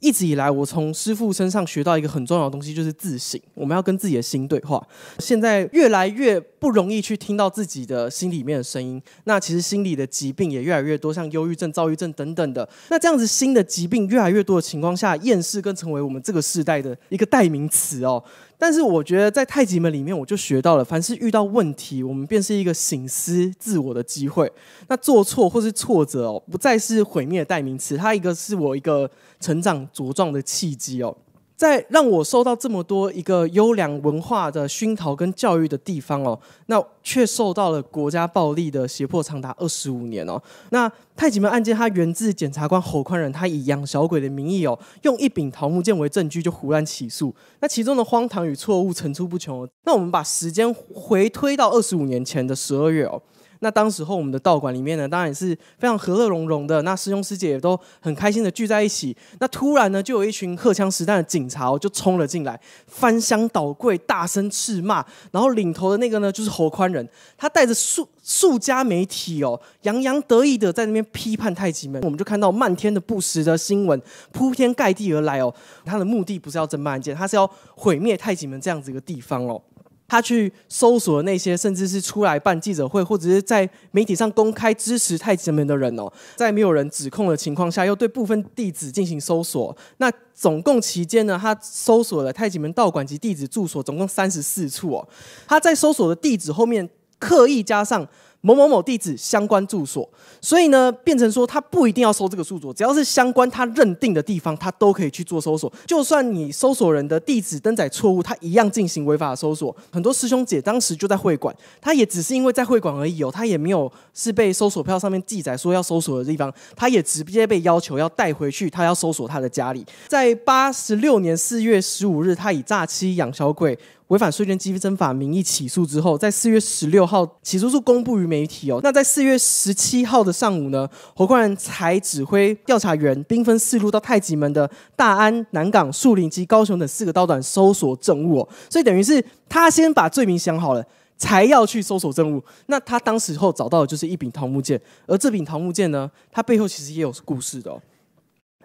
一直以来，我从师傅身上学到一个很重要的东西，就是自省。我们要跟自己的心对话。现在越来越不容易去听到自己的心里面的声音。那其实心理的疾病也越来越多，像忧郁症、躁郁症等等的。那这样子，新的疾病越来越多的情况下，厌世更成为我们这个时代的一个代名词哦。但是我觉得在太极门里面，我就学到了，凡是遇到问题，我们便是一个醒思自我的机会。那做错或是挫折哦，不再是毁灭的代名词，它一个是我一个成长茁壮的契机哦。在让我受到这么多一个优良文化的熏陶跟教育的地方哦，那却受到了国家暴力的胁迫长达二十五年哦。那太极门案件它源自检察官侯宽仁，他以养小鬼的名义哦，用一柄桃木剑为证据就胡乱起诉，那其中的荒唐与错误层出不穷。那我们把时间回推到二十五年前的十二月哦。那当时候，我们的道馆里面呢，当然是非常和乐融融的。那师兄师姐也都很开心的聚在一起。那突然呢，就有一群荷枪实弹的警察就冲了进来，翻箱倒柜，大声斥骂。然后领头的那个呢，就是侯宽仁，他带着数数家媒体哦，洋洋得意的在那边批判太极门。我们就看到漫天的不实的新闻铺天盖地而来哦。他的目的不是要侦办案件，他是要毁灭太极门这样子一个地方哦。他去搜索那些甚至是出来办记者会或者是在媒体上公开支持太极门的人哦，在没有人指控的情况下，又对部分弟子进行搜索。那总共期间呢，他搜索了太极门道馆及弟子住所，总共三十四处哦。他在搜索的地址后面。刻意加上某某某地址相关住所，所以呢，变成说他不一定要搜这个住所，只要是相关他认定的地方，他都可以去做搜索。就算你搜索人的地址登载错误，他一样进行违法的搜索。很多师兄姐当时就在会馆，他也只是因为在会馆而已哦，他也没有是被搜索票上面记载说要搜索的地方，他也直接被要求要带回去，他要搜索他的家里。在八十六年四月十五日，他以诈欺养小鬼。违反税捐积分法，名义起诉之后，在四月十六号起诉书公布于媒体哦。那在四月十七号的上午呢，侯冠人财指挥调查员兵分四路到太极门的大安、南港、树林及高雄等四个刀短搜索证物哦。所以等于是他先把罪名想好了，才要去搜索证物。那他当时候找到的就是一柄桃木剑，而这柄桃木剑呢，它背后其实也有故事的。哦。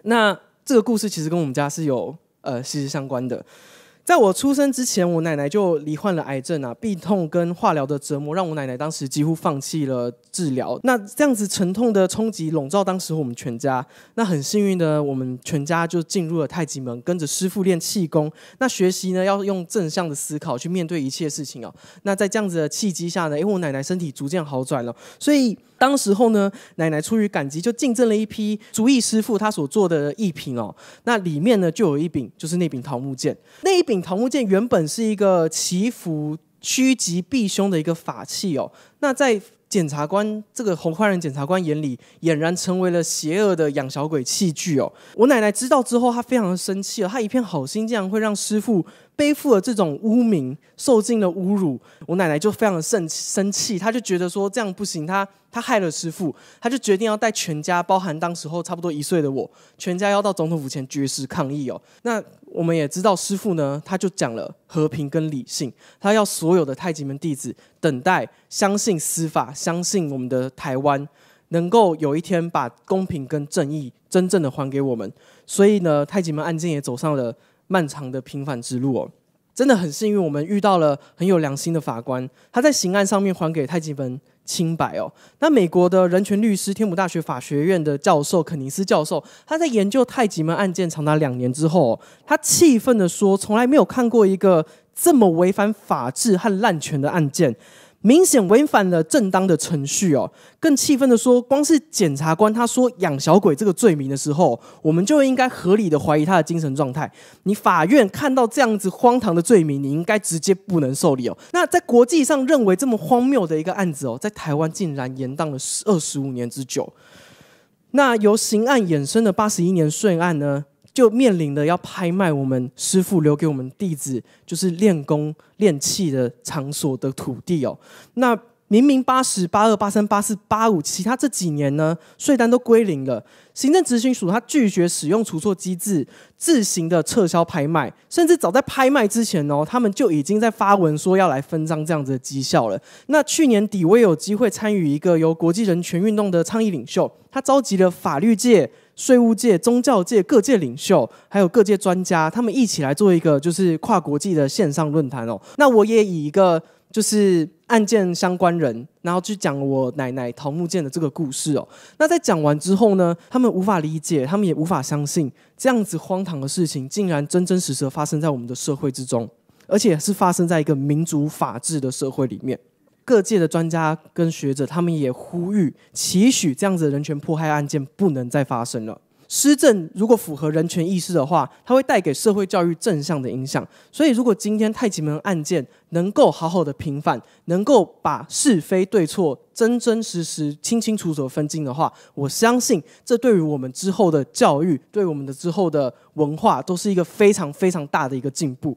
那这个故事其实跟我们家是有呃息息相关的。在我出生之前，我奶奶就罹患了癌症啊，病痛跟化疗的折磨，让我奶奶当时几乎放弃了治疗。那这样子沉痛的冲击笼罩当时我们全家。那很幸运的，我们全家就进入了太极门，跟着师傅练气功。那学习呢，要用正向的思考去面对一切事情哦。那在这样子的契机下呢，因为我奶奶身体逐渐好转了，所以当时候呢，奶奶出于感激就进赠了一批竹艺师傅他所做的艺品哦。那里面呢，就有一柄，就是那柄桃木剑，那一柄。桃木剑原本是一个祈福趋吉避凶的一个法器哦，那在检察官这个红花人检察官眼里，俨然成为了邪恶的养小鬼器具哦。我奶奶知道之后，她非常的生气哦，她一片好心，竟然会让师傅背负了这种污名，受尽了侮辱。我奶奶就非常的生生气，她就觉得说这样不行，她她害了师傅，她就决定要带全家，包含当时候差不多一岁的我，全家要到总统府前绝食抗议哦。那。我们也知道，师父呢，他就讲了和平跟理性，他要所有的太极门弟子等待，相信司法，相信我们的台湾能够有一天把公平跟正义真正的还给我们。所以呢，太极门案件也走上了漫长的平凡之路哦。真的很，幸运，我们遇到了很有良心的法官，他在刑案上面还给太极门清白哦。那美国的人权律师、天普大学法学院的教授肯尼斯教授，他在研究太极门案件长达两年之后，他气愤的说：“从来没有看过一个这么违反法治和滥权的案件。”明显违反了正当的程序哦，更气愤的说，光是检察官他说养小鬼这个罪名的时候，我们就应该合理的怀疑他的精神状态。你法院看到这样子荒唐的罪名，你应该直接不能受理哦。那在国际上认为这么荒谬的一个案子哦，在台湾竟然延宕了二十五年之久。那由刑案衍生的八十一年顺案呢？就面临的要拍卖我们师傅留给我们弟子，就是练功练气的场所的土地哦。那明明八十八二八三八四八五，其他这几年呢，税单都归零了。行政执行署他拒绝使用除错机制，自行的撤销拍卖，甚至早在拍卖之前哦，他们就已经在发文说要来分赃这样子的绩效了。那去年底我也有机会参与一个由国际人权运动的倡议领袖，他召集了法律界。税务界、宗教界各界领袖，还有各界专家，他们一起来做一个就是跨国际的线上论坛哦。那我也以一个就是案件相关人，然后去讲我奶奶桃木剑的这个故事哦。那在讲完之后呢，他们无法理解，他们也无法相信，这样子荒唐的事情竟然真真实实发生在我们的社会之中，而且是发生在一个民主法治的社会里面。各界的专家跟学者，他们也呼吁，期许这样子的人权迫害案件不能再发生了。施政如果符合人权意识的话，它会带给社会教育正向的影响。所以，如果今天太极门案件能够好好的平反，能够把是非对错真真实实、清清楚楚分清的话，我相信这对于我们之后的教育，对我们的之后的文化，都是一个非常非常大的一个进步。